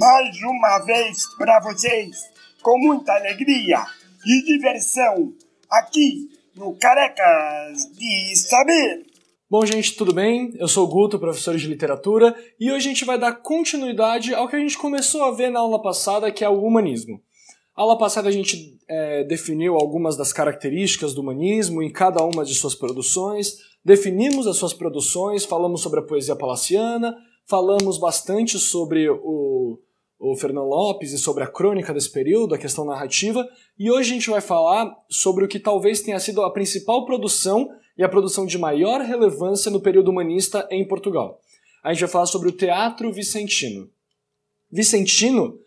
mais uma vez para vocês, com muita alegria e diversão, aqui no Carecas de Saber. Bom, gente, tudo bem? Eu sou o Guto, professor de literatura, e hoje a gente vai dar continuidade ao que a gente começou a ver na aula passada, que é o humanismo. A aula passada a gente é, definiu algumas das características do humanismo em cada uma de suas produções, definimos as suas produções, falamos sobre a poesia palaciana, falamos bastante sobre o, o Fernando Lopes e sobre a crônica desse período, a questão narrativa, e hoje a gente vai falar sobre o que talvez tenha sido a principal produção e a produção de maior relevância no período humanista em Portugal. A gente vai falar sobre o teatro vicentino. Vicentino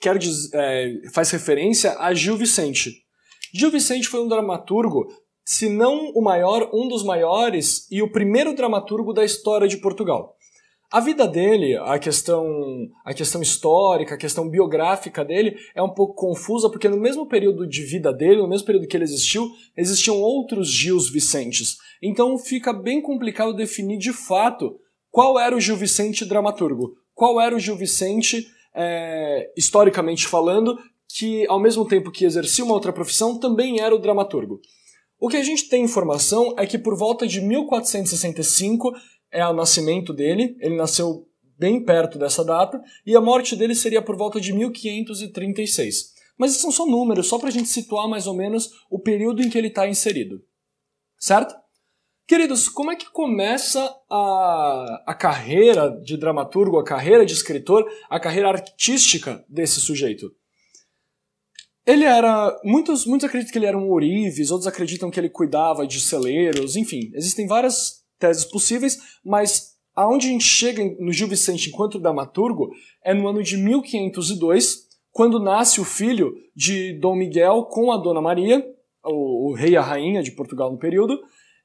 quer é, faz referência a Gil Vicente. Gil Vicente foi um dramaturgo, se não o maior, um dos maiores e o primeiro dramaturgo da história de Portugal. A vida dele, a questão, a questão histórica, a questão biográfica dele é um pouco confusa, porque no mesmo período de vida dele, no mesmo período que ele existiu, existiam outros Gil Vicentes. Então fica bem complicado definir de fato qual era o Gil Vicente dramaturgo, qual era o Gil Vicente, é, historicamente falando, que ao mesmo tempo que exercia uma outra profissão, também era o dramaturgo. O que a gente tem informação é que por volta de 1465 é o nascimento dele, ele nasceu bem perto dessa data, e a morte dele seria por volta de 1536. Mas são só números, só para a gente situar mais ou menos o período em que ele está inserido. Certo? Queridos, como é que começa a, a carreira de dramaturgo, a carreira de escritor, a carreira artística desse sujeito? Ele era. Muitos, muitos acreditam que ele era um ourives, outros acreditam que ele cuidava de celeiros, enfim, existem várias teses possíveis, mas aonde a gente chega no Gil Vicente enquanto dramaturgo é no ano de 1502, quando nasce o filho de Dom Miguel com a Dona Maria, o, o rei e a rainha de Portugal no período,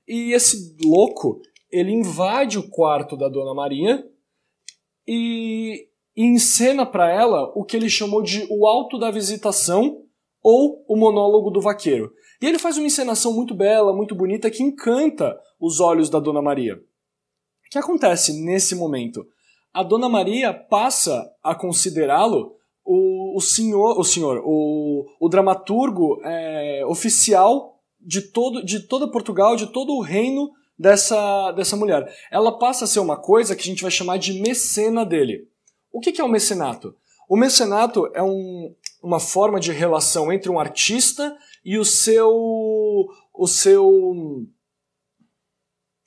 e esse louco ele invade o quarto da Dona Maria e, e encena para ela o que ele chamou de o alto da visitação ou o monólogo do vaqueiro. E ele faz uma encenação muito bela, muito bonita, que encanta os olhos da Dona Maria. O que acontece nesse momento? A Dona Maria passa a considerá-lo o, o, senhor, o senhor, o, o dramaturgo é, oficial de todo, de toda Portugal, de todo o reino dessa, dessa mulher. Ela passa a ser uma coisa que a gente vai chamar de mecena dele. O que, que é o mecenato? O mecenato é um, uma forma de relação entre um artista e o seu o seu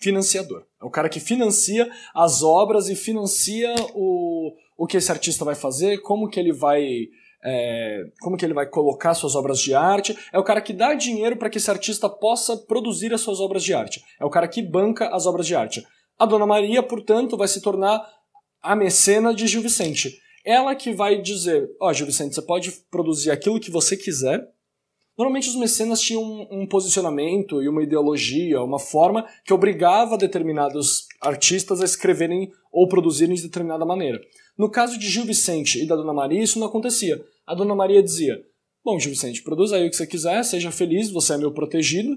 financiador. É o cara que financia as obras e financia o, o que esse artista vai fazer, como que ele vai é, como que ele vai colocar suas obras de arte. É o cara que dá dinheiro para que esse artista possa produzir as suas obras de arte. É o cara que banca as obras de arte. A Dona Maria, portanto, vai se tornar a mecena de Gil Vicente ela que vai dizer, ó, oh, Gil Vicente, você pode produzir aquilo que você quiser. Normalmente os mecenas tinham um, um posicionamento e uma ideologia, uma forma que obrigava determinados artistas a escreverem ou produzirem de determinada maneira. No caso de Gil Vicente e da Dona Maria, isso não acontecia. A Dona Maria dizia, bom, Gil Vicente, produz aí o que você quiser, seja feliz, você é meu protegido,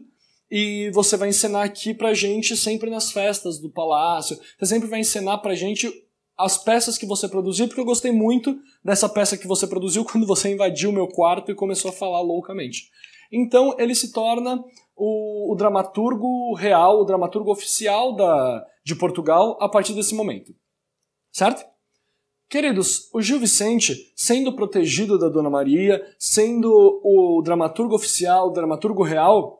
e você vai encenar aqui pra gente sempre nas festas do palácio, você sempre vai encenar pra gente as peças que você produziu, porque eu gostei muito dessa peça que você produziu quando você invadiu meu quarto e começou a falar loucamente. Então ele se torna o, o dramaturgo real, o dramaturgo oficial da, de Portugal a partir desse momento. Certo? Queridos, o Gil Vicente, sendo protegido da Dona Maria, sendo o dramaturgo oficial, o dramaturgo real,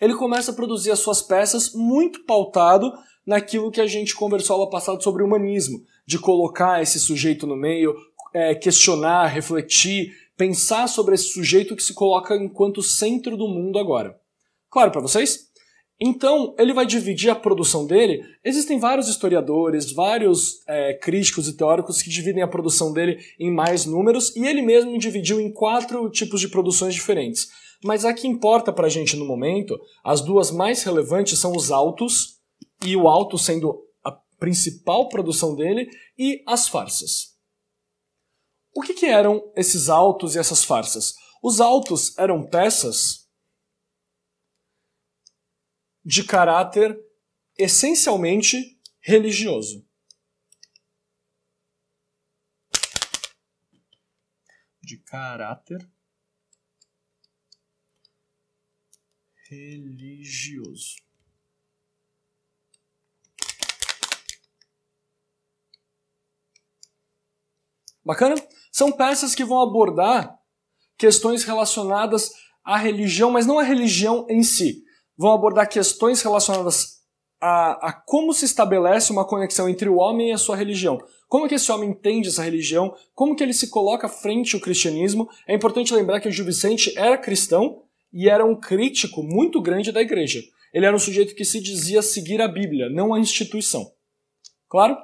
ele começa a produzir as suas peças muito pautado naquilo que a gente conversou aula passada sobre o humanismo, de colocar esse sujeito no meio, é, questionar, refletir, pensar sobre esse sujeito que se coloca enquanto centro do mundo agora. Claro para vocês? Então, ele vai dividir a produção dele. Existem vários historiadores, vários é, críticos e teóricos que dividem a produção dele em mais números, e ele mesmo dividiu em quatro tipos de produções diferentes. Mas a que importa para a gente no momento, as duas mais relevantes são os autos, e o alto sendo a principal produção dele, e as farsas. O que, que eram esses altos e essas farsas? Os altos eram peças de caráter essencialmente religioso. De caráter religioso. Bacana? São peças que vão abordar questões relacionadas à religião, mas não à religião em si. Vão abordar questões relacionadas a, a, como se estabelece uma conexão entre o homem e a sua religião. Como que esse homem entende essa religião? Como que ele se coloca frente ao cristianismo? É importante lembrar que o Gil Vicente era cristão e era um crítico muito grande da igreja. Ele era um sujeito que se dizia seguir a Bíblia, não a instituição. Claro?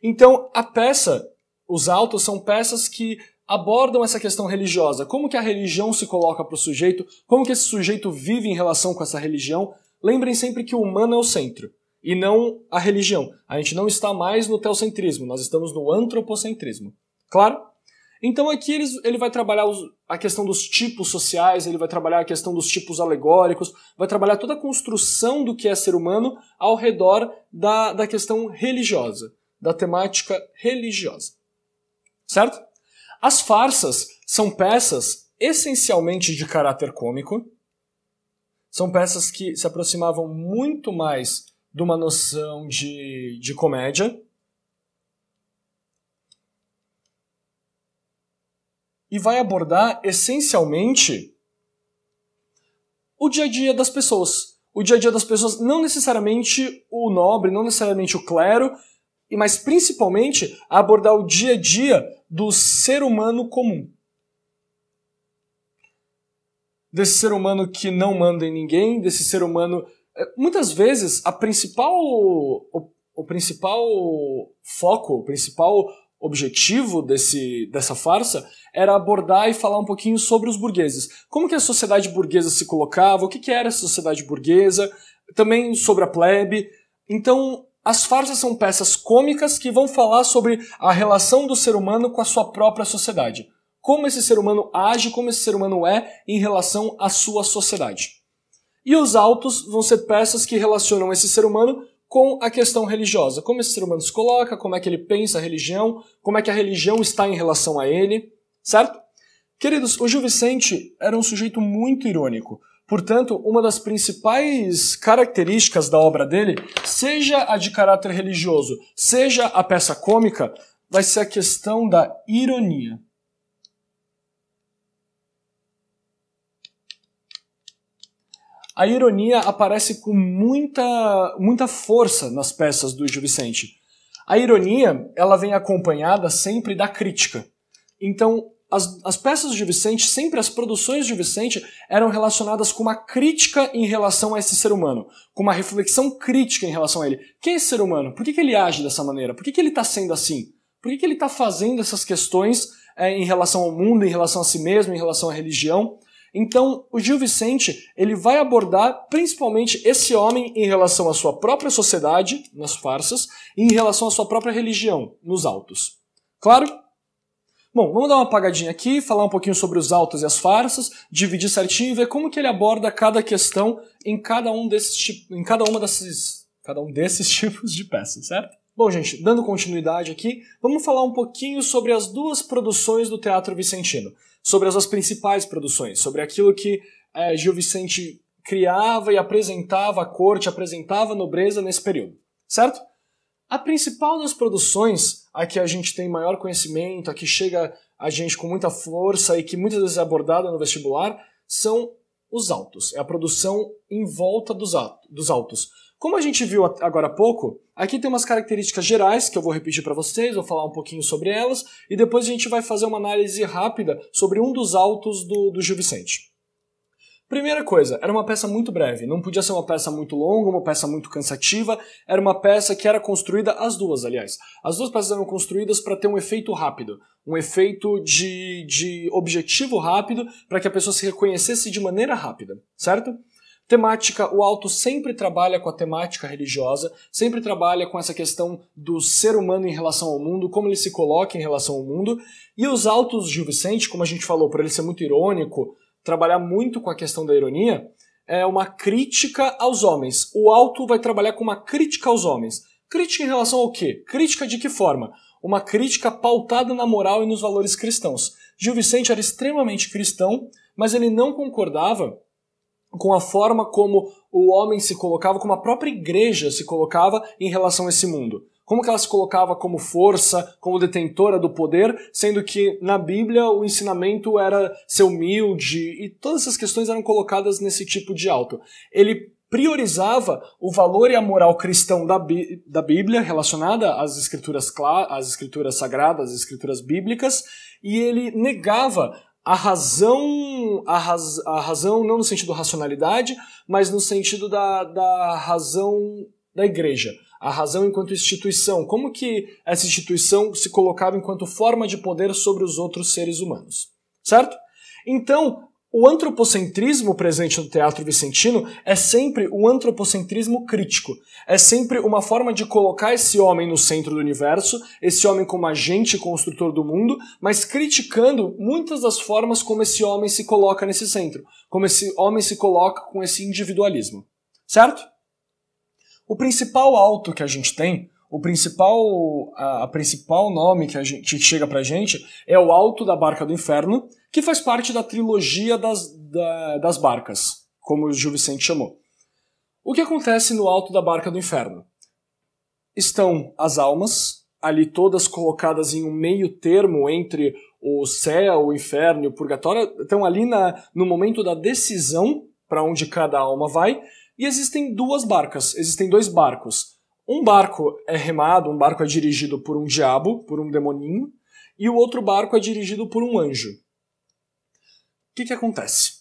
Então, a peça os altos são peças que abordam essa questão religiosa, como que a religião se coloca para o sujeito, como que esse sujeito vive em relação com essa religião. Lembrem sempre que o humano é o centro e não a religião. A gente não está mais no teocentrismo, nós estamos no antropocentrismo. Claro? Então aqui ele vai trabalhar os, a questão dos tipos sociais, ele vai trabalhar a questão dos tipos alegóricos, vai trabalhar toda a construção do que é ser humano ao redor da, da questão religiosa, da temática religiosa certo? As farsas são peças essencialmente de caráter cômico. São peças que se aproximavam muito mais de uma noção de, de comédia. E vai abordar essencialmente o dia a dia das pessoas. O dia a dia das pessoas, não necessariamente o nobre, não necessariamente o clero, mas principalmente abordar o dia a dia do ser humano comum. Desse ser humano que não manda em ninguém, desse ser humano. É, muitas vezes, a principal, o, o principal foco, o principal objetivo desse, dessa farsa era abordar e falar um pouquinho sobre os burgueses. Como que a sociedade burguesa se colocava, o que, que era a sociedade burguesa, também sobre a plebe. Então, as farsas são peças cômicas que vão falar sobre a relação do ser humano com a sua própria sociedade. Como esse ser humano age, como esse ser humano é em relação à sua sociedade. E os autos vão ser peças que relacionam esse ser humano com a questão religiosa. Como esse ser humano se coloca, como é que ele pensa a religião, como é que a religião está em relação a ele, certo? Queridos, o Gil Vicente era um sujeito muito irônico. Portanto, uma das principais características da obra dele, seja a de caráter religioso, seja a peça cômica, vai ser a questão da ironia. A ironia aparece com muita, muita força nas peças do Gil Vicente. A ironia, ela vem acompanhada sempre da crítica. Então, as, as peças de Vicente, sempre as produções de Vicente, eram relacionadas com uma crítica em relação a esse ser humano, com uma reflexão crítica em relação a ele. Quem é esse ser humano? Por que, que ele age dessa maneira? Por que, que ele está sendo assim? Por que, que ele está fazendo essas questões é, em relação ao mundo, em relação a si mesmo, em relação à religião? Então, o Gil Vicente ele vai abordar principalmente esse homem em relação à sua própria sociedade, nas farsas, e em relação à sua própria religião, nos autos. Claro? Bom, vamos dar uma apagadinha aqui, falar um pouquinho sobre os altos e as farsas, dividir certinho e ver como que ele aborda cada questão em cada um desses em cada uma desses, cada um desses tipos de peças, certo? Bom, gente, dando continuidade aqui, vamos falar um pouquinho sobre as duas produções do Teatro Vicentino, sobre as principais produções, sobre aquilo que é, Gil Vicente criava e apresentava à corte, apresentava a nobreza nesse período, certo? A principal das produções, a que a gente tem maior conhecimento, a que chega a gente com muita força e que muitas vezes é abordada no vestibular, são os autos. É a produção em volta dos, autos. Como a gente viu agora há pouco, aqui tem umas características gerais que eu vou repetir para vocês, vou falar um pouquinho sobre elas e depois a gente vai fazer uma análise rápida sobre um dos autos do, do Gil Vicente. Primeira coisa, era uma peça muito breve, não podia ser uma peça muito longa, uma peça muito cansativa, era uma peça que era construída, as duas, aliás. As duas peças eram construídas para ter um efeito rápido, um efeito de, de objetivo rápido, para que a pessoa se reconhecesse de maneira rápida, certo? Temática, o alto sempre trabalha com a temática religiosa, sempre trabalha com essa questão do ser humano em relação ao mundo, como ele se coloca em relação ao mundo. E os altos Gil Vicente, como a gente falou, por ele ser muito irônico, trabalhar muito com a questão da ironia, é uma crítica aos homens. O alto vai trabalhar com uma crítica aos homens. Crítica em relação ao quê? Crítica de que forma? Uma crítica pautada na moral e nos valores cristãos. Gil Vicente era extremamente cristão, mas ele não concordava com a forma como o homem se colocava, como a própria igreja se colocava em relação a esse mundo como que ela se colocava como força, como detentora do poder, sendo que na Bíblia o ensinamento era ser humilde e todas essas questões eram colocadas nesse tipo de alto. Ele priorizava o valor e a moral cristão da, Bí da Bíblia relacionada às escrituras às escrituras sagradas, às escrituras bíblicas, e ele negava a razão, a, raz a razão não no sentido racionalidade, mas no sentido da, da razão da igreja a razão enquanto instituição, como que essa instituição se colocava enquanto forma de poder sobre os outros seres humanos, certo? Então, o antropocentrismo presente no teatro vicentino é sempre o antropocentrismo crítico. É sempre uma forma de colocar esse homem no centro do universo, esse homem como agente construtor do mundo, mas criticando muitas das formas como esse homem se coloca nesse centro, como esse homem se coloca com esse individualismo. Certo? O principal alto que a gente tem, o principal a, a principal nome que a gente que chega pra gente é o Alto da Barca do Inferno, que faz parte da trilogia das, da, das barcas, como o Gil Vicente chamou. O que acontece no Alto da Barca do Inferno? Estão as almas, ali todas colocadas em um meio termo entre o céu, o inferno e o purgatório, estão ali na, no momento da decisão para onde cada alma vai, e existem duas barcas, existem dois barcos. Um barco é remado, um barco é dirigido por um diabo, por um demoninho, e o outro barco é dirigido por um anjo. O que, que acontece?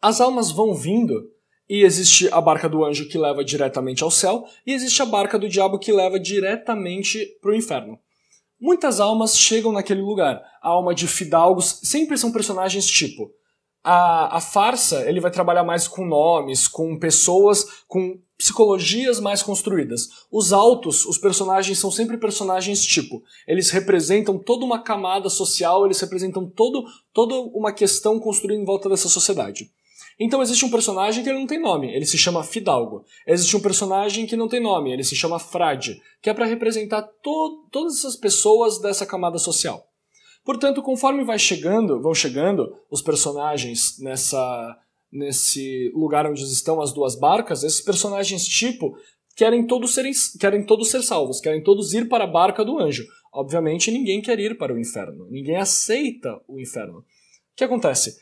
As almas vão vindo, e existe a barca do anjo que leva diretamente ao céu, e existe a barca do diabo que leva diretamente para o inferno. Muitas almas chegam naquele lugar. A alma de fidalgos sempre são personagens tipo a, a farsa ele vai trabalhar mais com nomes, com pessoas, com psicologias mais construídas. Os altos, os personagens são sempre personagens tipo. Eles representam toda uma camada social, eles representam todo, toda uma questão construída em volta dessa sociedade. Então existe um personagem que ele não tem nome, ele se chama Fidalgo. Existe um personagem que não tem nome, ele se chama Frade, que é para representar to todas essas pessoas dessa camada social. Portanto, conforme vai chegando, vão chegando os personagens nessa nesse lugar onde estão as duas barcas, esses personagens tipo querem todos serem querem todos ser salvos, querem todos ir para a barca do anjo. Obviamente, ninguém quer ir para o inferno, ninguém aceita o inferno. O que acontece?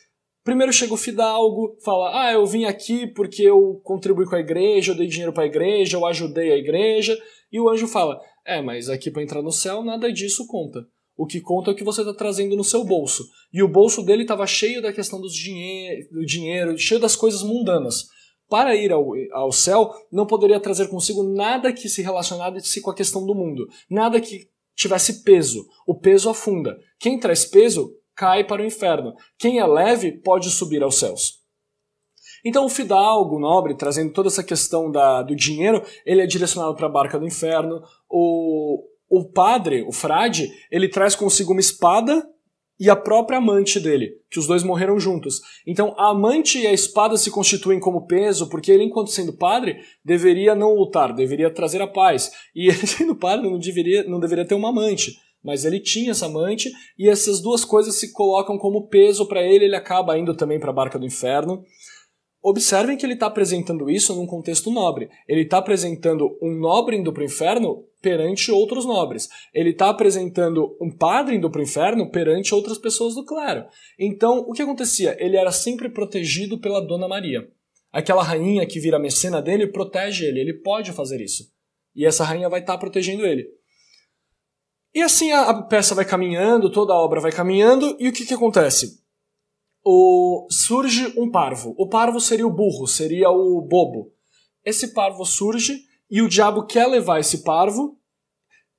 Primeiro chega o fidalgo, fala: "Ah, eu vim aqui porque eu contribuí com a igreja, eu dei dinheiro para a igreja, eu ajudei a igreja". E o anjo fala: "É, mas aqui para entrar no céu nada disso conta". O que conta é o que você está trazendo no seu bolso. E o bolso dele estava cheio da questão dos dinhe do dinheiro, cheio das coisas mundanas. Para ir ao, ao céu, não poderia trazer consigo nada que se relacionasse com a questão do mundo, nada que tivesse peso. O peso afunda. Quem traz peso cai para o inferno. Quem é leve pode subir aos céus. Então o fidalgo nobre, trazendo toda essa questão da, do dinheiro, ele é direcionado para a barca do inferno. O, o padre, o frade, ele traz consigo uma espada e a própria amante dele, que os dois morreram juntos. Então a amante e a espada se constituem como peso, porque ele, enquanto sendo padre, deveria não lutar, deveria trazer a paz. E ele, sendo padre, não deveria, não deveria ter uma amante. Mas ele tinha essa amante, e essas duas coisas se colocam como peso para ele, ele acaba indo também para a barca do inferno. Observem que ele está apresentando isso num contexto nobre. Ele está apresentando um nobre indo para o inferno perante outros nobres. Ele está apresentando um padre indo para o inferno perante outras pessoas do clero. Então, o que acontecia? Ele era sempre protegido pela Dona Maria. Aquela rainha que vira mecena dele protege ele. Ele pode fazer isso. E essa rainha vai estar tá protegendo ele. E assim a, peça vai caminhando, toda a obra vai caminhando, e o que, que acontece? o, surge um parvo. O parvo seria o burro, seria o bobo. Esse parvo surge e o diabo quer levar esse parvo.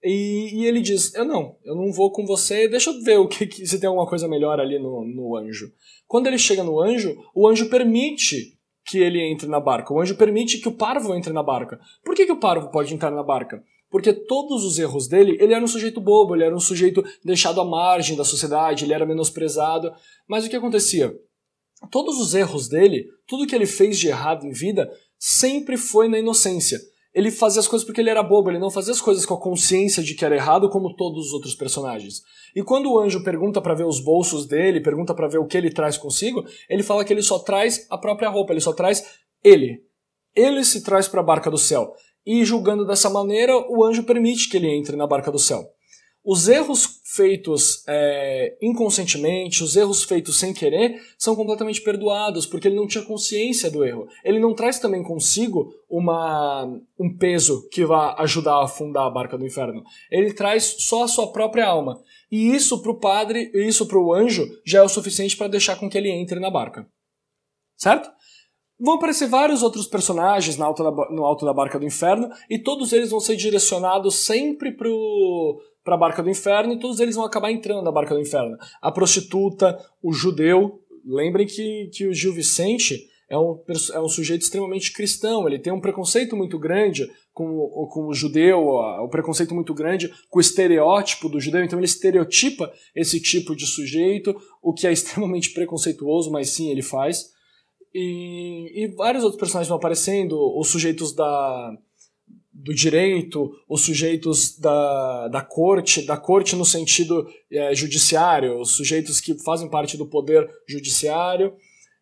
E, e ele diz: Eu não, eu não vou com você, deixa eu ver o que, que se tem alguma coisa melhor ali no, no anjo. Quando ele chega no anjo, o anjo permite que ele entre na barca. O anjo permite que o parvo entre na barca. Por que, que o parvo pode entrar na barca? porque todos os erros dele, ele era um sujeito bobo, ele era um sujeito deixado à margem da sociedade, ele era menosprezado. Mas o que acontecia? Todos os erros dele, tudo que ele fez de errado em vida, sempre foi na inocência. Ele fazia as coisas porque ele era bobo, ele não fazia as coisas com a consciência de que era errado, como todos os outros personagens. E quando o anjo pergunta para ver os bolsos dele, pergunta para ver o que ele traz consigo, ele fala que ele só traz a própria roupa, ele só traz ele. Ele se traz para a barca do céu e julgando dessa maneira, o anjo permite que ele entre na barca do céu. Os erros feitos é, inconscientemente, os erros feitos sem querer, são completamente perdoados, porque ele não tinha consciência do erro. Ele não traz também consigo uma, um peso que vá ajudar a afundar a barca do inferno. Ele traz só a sua própria alma. E isso para o padre, e isso para o anjo, já é o suficiente para deixar com que ele entre na barca. Certo? Vão aparecer vários outros personagens na alta da, no Alto da Barca do Inferno, e todos eles vão ser direcionados sempre pro, pra Barca do Inferno, e todos eles vão acabar entrando na Barca do Inferno. A prostituta, o judeu. Lembrem que, que o Gil Vicente é um, é um sujeito extremamente cristão, ele tem um preconceito muito grande com, o, com o judeu, o um preconceito muito grande com o estereótipo do judeu, então ele estereotipa esse tipo de sujeito, o que é extremamente preconceituoso, mas sim ele faz. E, e vários outros personagens vão aparecendo, os sujeitos da, do direito, os sujeitos da, da corte, da corte no sentido é, judiciário, os sujeitos que fazem parte do poder judiciário.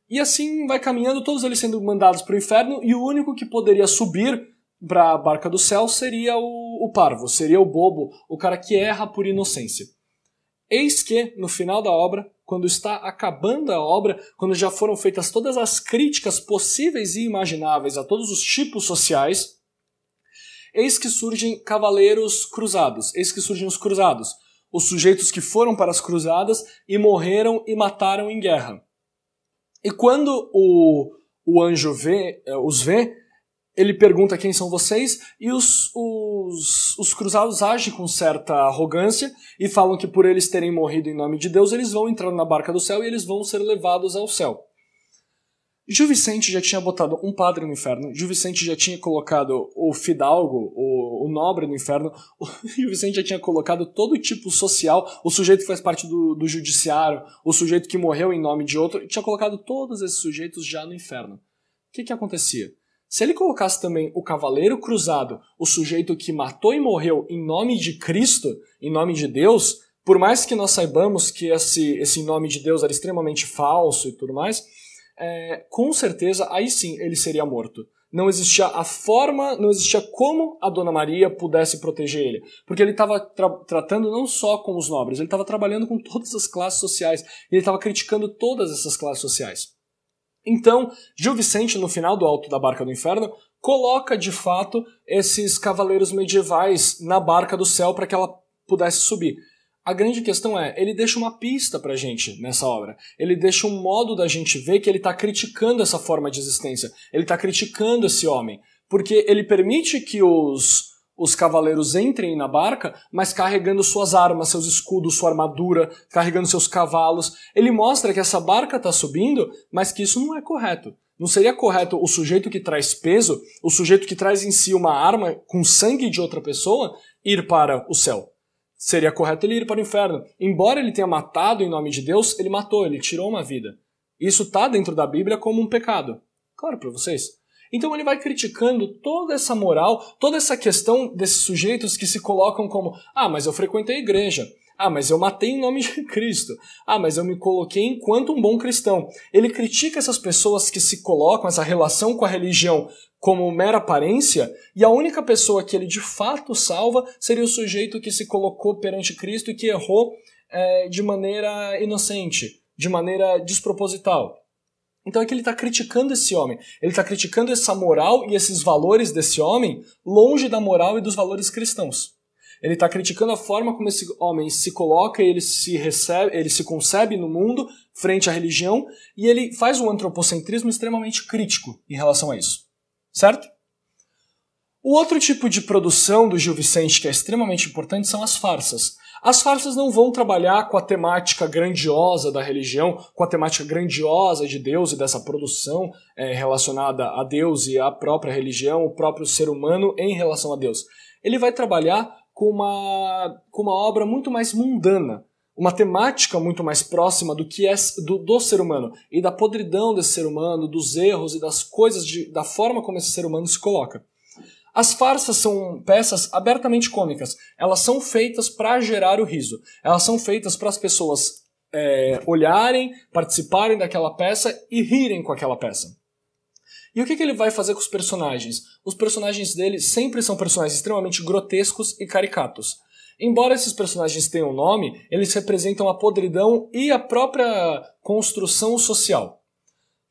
E assim vai caminhando, todos eles sendo mandados para o inferno, e o único que poderia subir para a barca do céu seria o, o parvo, seria o bobo, o cara que erra por inocência. Eis que, no final da obra, quando está acabando a obra, quando já foram feitas todas as críticas possíveis e imagináveis a todos os tipos sociais, eis que surgem cavaleiros cruzados, eis que surgem os cruzados, os sujeitos que foram para as cruzadas e morreram e mataram em guerra. E quando o, o anjo vê, eh, os vê, ele pergunta quem são vocês e os, o, os, os cruzados agem com certa arrogância e falam que por eles terem morrido em nome de Deus, eles vão entrar na barca do céu e eles vão ser levados ao céu. Gil Vicente já tinha botado um padre no inferno, Gil Vicente já tinha colocado o fidalgo, o, o nobre no inferno, o Gil Vicente já tinha colocado todo tipo social, o sujeito que faz parte do, do judiciário, o sujeito que morreu em nome de outro, tinha colocado todos esses sujeitos já no inferno. O que, que acontecia? Se ele colocasse também o cavaleiro cruzado, o sujeito que matou e morreu em nome de Cristo, em nome de Deus, por mais que nós saibamos que esse, esse nome de Deus era extremamente falso e tudo mais, é, com certeza aí sim ele seria morto. Não existia a forma, não existia como a Dona Maria pudesse proteger ele. Porque ele estava tra tratando não só com os nobres, ele estava trabalhando com todas as classes sociais. Ele estava criticando todas essas classes sociais. Então, Gil Vicente, no final do Alto da Barca do Inferno, coloca de fato esses cavaleiros medievais na barca do céu para que ela pudesse subir. A grande questão é, ele deixa uma pista pra gente nessa obra. Ele deixa um modo da gente ver que ele está criticando essa forma de existência. Ele está criticando esse homem. Porque ele permite que os os cavaleiros entrem na barca, mas carregando suas armas, seus escudos, sua armadura, carregando seus cavalos. Ele mostra que essa barca está subindo, mas que isso não é correto. Não seria correto o sujeito que traz peso, o sujeito que traz em si uma arma com sangue de outra pessoa, ir para o céu? Seria correto ele ir para o inferno. Embora ele tenha matado em nome de Deus, ele matou, ele tirou uma vida. Isso está dentro da Bíblia como um pecado. Claro para vocês. Então ele vai criticando toda essa moral, toda essa questão desses sujeitos que se colocam como: ah, mas eu frequentei a igreja. Ah, mas eu matei em nome de Cristo. Ah, mas eu me coloquei enquanto um bom cristão. Ele critica essas pessoas que se colocam, essa relação com a religião, como mera aparência, e a única pessoa que ele de fato salva seria o sujeito que se colocou perante Cristo e que errou é, de maneira inocente, de maneira desproposital. Então é que ele está criticando esse homem, ele está criticando essa moral e esses valores desse homem longe da moral e dos valores cristãos. Ele está criticando a forma como esse homem se coloca, ele se recebe, ele se concebe no mundo frente à religião e ele faz um antropocentrismo extremamente crítico em relação a isso, certo? O outro tipo de produção do Gil Vicente que é extremamente importante são as farsas. As farsas não vão trabalhar com a temática grandiosa da religião, com a temática grandiosa de Deus e dessa produção é, relacionada a Deus e à própria religião, o próprio ser humano em relação a Deus. Ele vai trabalhar com uma, com uma obra muito mais mundana, uma temática muito mais próxima do que é do, do, ser humano e da podridão desse ser humano, dos erros e das coisas, de, da forma como esse ser humano se coloca. As farsas são peças abertamente cômicas. Elas são feitas para gerar o riso. Elas são feitas para as pessoas é, olharem, participarem daquela peça e rirem com aquela peça. E o que, que, ele vai fazer com os personagens? Os personagens dele sempre são personagens extremamente grotescos e caricatos. Embora esses personagens tenham nome, eles representam a podridão e a própria construção social.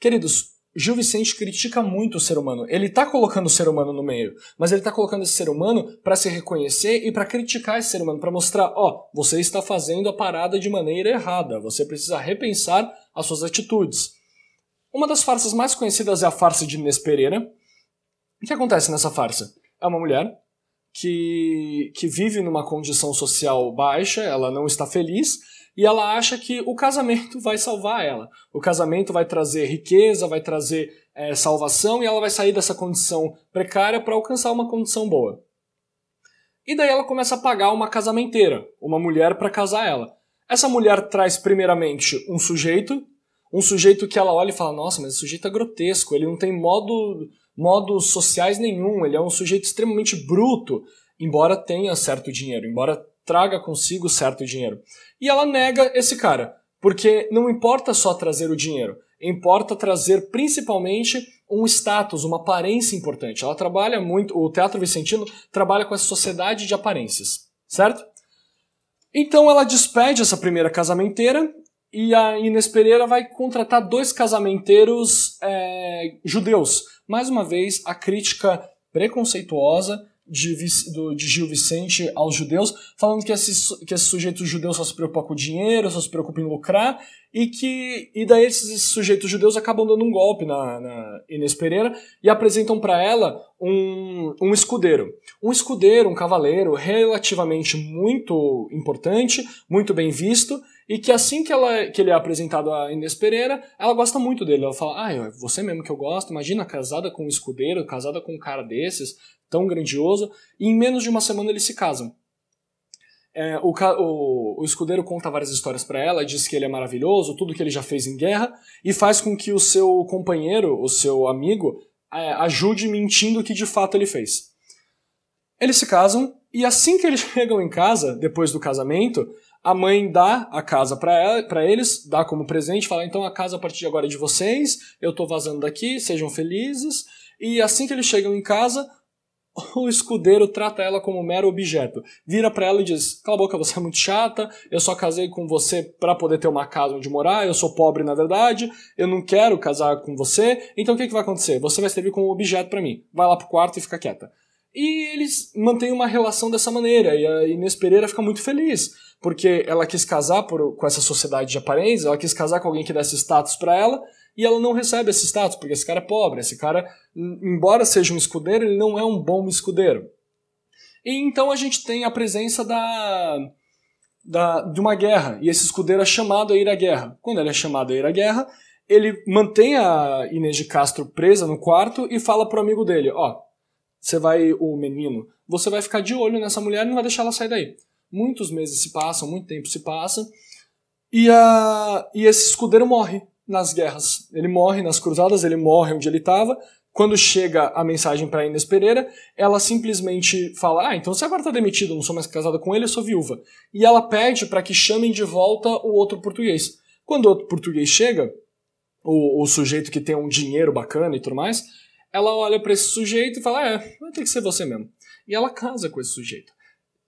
Queridos, Gil Vicente critica muito o ser humano. Ele está colocando o ser humano no meio, mas ele está colocando esse ser humano para se reconhecer e para criticar esse ser humano, para mostrar, ó, oh, você está fazendo a parada de maneira errada, você precisa repensar as suas atitudes. Uma das farsas mais conhecidas é a farsa de Inês Pereira. O que acontece nessa farsa? É uma mulher que, que vive numa condição social baixa, ela não está feliz, e ela acha que o casamento vai salvar ela. O casamento vai trazer riqueza, vai trazer é, salvação e ela vai sair dessa condição precária para alcançar uma condição boa. E daí ela começa a pagar uma casamenteira, uma mulher para casar ela. Essa mulher traz primeiramente um sujeito, um sujeito que ela olha e fala: "Nossa, mas esse sujeito é grotesco, ele não tem modo modos sociais nenhum, ele é um sujeito extremamente bruto, embora tenha certo dinheiro, embora traga consigo certo dinheiro. E ela nega esse cara, porque não importa só trazer o dinheiro, importa trazer principalmente um status, uma aparência importante. Ela trabalha muito, o Teatro Vicentino trabalha com a sociedade de aparências, certo? Então ela despede essa primeira casamenteira e a Inês Pereira vai contratar dois casamenteiros é, eh, judeus. Mais uma vez, a crítica preconceituosa de, do, de Gil Vicente aos judeus, falando que esse, que esses sujeitos judeus só se preocupam com dinheiro, só se preocupam em lucrar, e que e daí esses sujeitos judeus acabam dando um golpe na, na Inês Pereira e apresentam para ela um, um escudeiro. Um escudeiro, um cavaleiro relativamente muito importante, muito bem visto, e que assim que, ela, que ele é apresentado a Inês Pereira, ela gosta muito dele. Ela fala, ah, é você mesmo que eu gosto, imagina, casada com um escudeiro, casada com um cara desses, tão grandioso, e em menos de uma semana eles se casam. É, o, o, o, escudeiro conta várias histórias para ela, diz que ele é maravilhoso, tudo que ele já fez em guerra, e faz com que o seu companheiro, o seu amigo, é, ajude mentindo o que de fato ele fez. Eles se casam, e assim que eles chegam em casa, depois do casamento, a mãe dá a casa para eles, dá como presente, fala: então a casa a partir de agora é de vocês, eu tô vazando daqui, sejam felizes. E assim que eles chegam em casa, o escudeiro trata ela como um mero objeto. Vira para ela e diz: Cala a boca, você é muito chata, eu só casei com você para poder ter uma casa onde morar, eu sou pobre na verdade, eu não quero casar com você, então o que, que vai acontecer? Você vai servir como um objeto para mim. Vai lá pro quarto e fica quieta. E eles mantêm uma relação dessa maneira, e a Inês Pereira fica muito feliz, porque ela quis casar por, com essa sociedade de aparência, ela quis casar com alguém que desse status para ela, e ela não recebe esse status, porque esse cara é pobre, esse cara, embora seja um escudeiro, ele não é um bom escudeiro. E então a gente tem a presença da, da, de uma guerra, e esse escudeiro é chamado a ir à guerra. Quando ele é chamado a ir à guerra, ele mantém a Inês de Castro presa no quarto e fala pro amigo dele, ó, oh, você vai, o menino, você vai ficar de olho nessa mulher e não vai deixar ela sair daí. Muitos meses se passam, muito tempo se passa, e, a, e esse escudeiro morre nas guerras. Ele morre nas cruzadas, ele morre onde ele estava. Quando chega a mensagem para Inês Pereira, ela simplesmente fala: Ah, então você agora está demitido, não sou mais casada com ele, eu sou viúva. E ela pede para que chamem de volta o outro português. Quando o outro português chega, o, o sujeito que tem um dinheiro bacana e tudo mais, ela olha para esse sujeito e fala: É, vai ter que ser você mesmo. E ela casa com esse sujeito.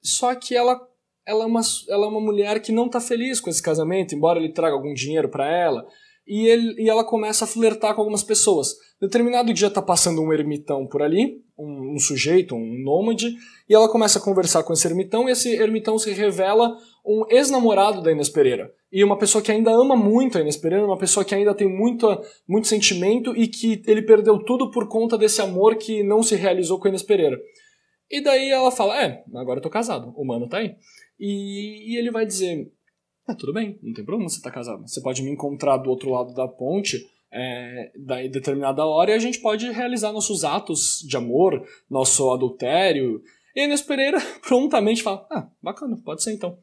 Só que ela ela é uma, ela é uma mulher que não está feliz com esse casamento, embora ele traga algum dinheiro para ela e, ele, e ela começa a flertar com algumas pessoas. Determinado dia está passando um ermitão por ali, um, um, sujeito, um nômade, e ela começa a conversar com esse ermitão, e esse ermitão se revela um ex-namorado da Inês Pereira. E uma pessoa que ainda ama muito a Inês Pereira, uma pessoa que ainda tem muito, muito sentimento e que ele perdeu tudo por conta desse amor que não se realizou com a Inês Pereira. E daí ela fala: É, agora eu tô casado, o mano tá aí. E, e ele vai dizer: Tá, tudo bem, não tem problema você estar tá casado. Você pode me encontrar do outro lado da ponte é, daí determinada hora e a gente pode realizar nossos atos de amor, nosso adultério. E a Inês Pereira prontamente fala: Ah, bacana, pode ser então.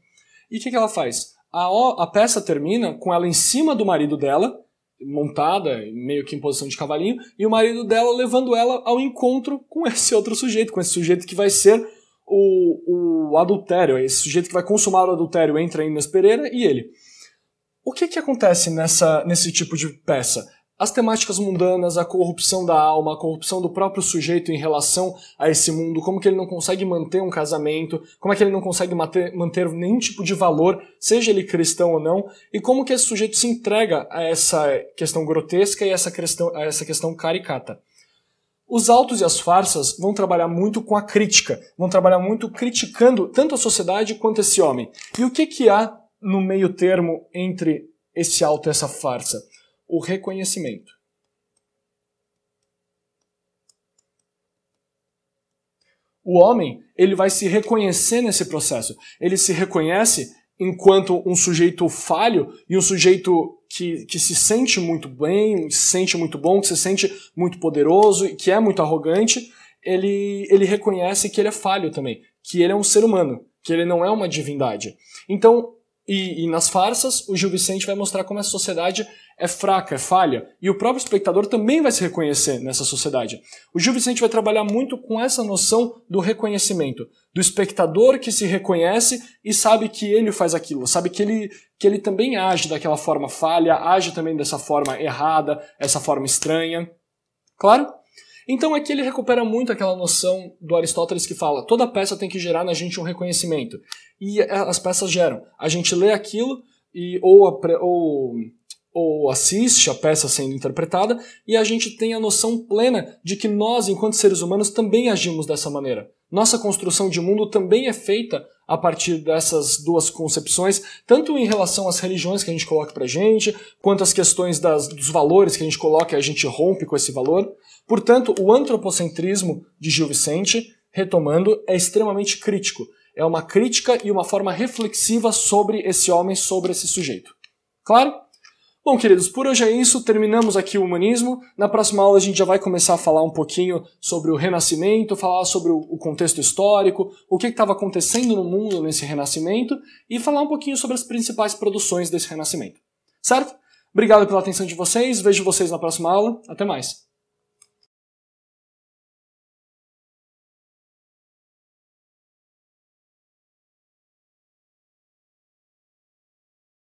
E o que, que ela faz? A, a peça termina com ela em cima do marido dela, montada, meio que em posição de cavalinho, e o marido dela levando ela ao encontro com esse outro sujeito, com esse sujeito que vai ser o, o adultério, esse sujeito que vai consumar o adultério entra em Inês Pereira e ele. O que, que acontece nessa, nesse tipo de peça? As temáticas mundanas, a corrupção da alma, a corrupção do próprio sujeito em relação a esse mundo, como que ele não consegue manter um casamento, como é que ele não consegue manter, manter nenhum tipo de valor, seja ele cristão ou não, e como que esse sujeito se entrega a essa questão grotesca e essa questão, a essa questão caricata. Os altos e as farsas vão trabalhar muito com a crítica, vão trabalhar muito criticando tanto a sociedade quanto esse homem. E o que, que há no meio termo entre esse alto e essa farsa? O reconhecimento. O homem, ele vai se reconhecer nesse processo. Ele se reconhece enquanto um sujeito falho e um sujeito que, que se sente muito bem, se sente muito bom, que se sente muito poderoso e que é muito arrogante, ele, ele reconhece que ele é falho também, que ele é um ser humano, que ele não é uma divindade. Então, e, e, nas farsas, o Gil Vicente vai mostrar como essa sociedade é fraca, é falha, e o próprio espectador também vai se reconhecer nessa sociedade. O Gil Vicente vai trabalhar muito com essa noção do reconhecimento, do espectador que se reconhece e sabe que ele faz aquilo, sabe que ele, que ele também age daquela forma falha, age também dessa forma errada, essa forma estranha. Claro? Então aqui é ele recupera muito aquela noção do Aristóteles que fala: toda peça tem que gerar na gente um reconhecimento. E é, as peças geram. A gente lê aquilo e ou, ou, ou assiste a peça sendo interpretada e a gente tem a noção plena de que nós, enquanto seres humanos, também agimos dessa maneira. Nossa construção de mundo também é feita a partir dessas duas concepções, tanto em relação às religiões que a gente coloca pra gente, quanto às questões das, dos valores que a gente coloca e a gente rompe com esse valor. Portanto, o antropocentrismo de Gil Vicente, retomando, é extremamente crítico. É uma crítica e uma forma reflexiva sobre esse homem, sobre esse sujeito. Claro? Bom, queridos, por hoje é isso. Terminamos aqui o humanismo. Na próxima aula a gente já vai começar a falar um pouquinho sobre o Renascimento, falar sobre o contexto histórico, o que estava acontecendo no mundo nesse Renascimento e falar um pouquinho sobre as principais produções desse Renascimento. Certo? Obrigado pela atenção de vocês. Vejo vocês na próxima aula. Até mais.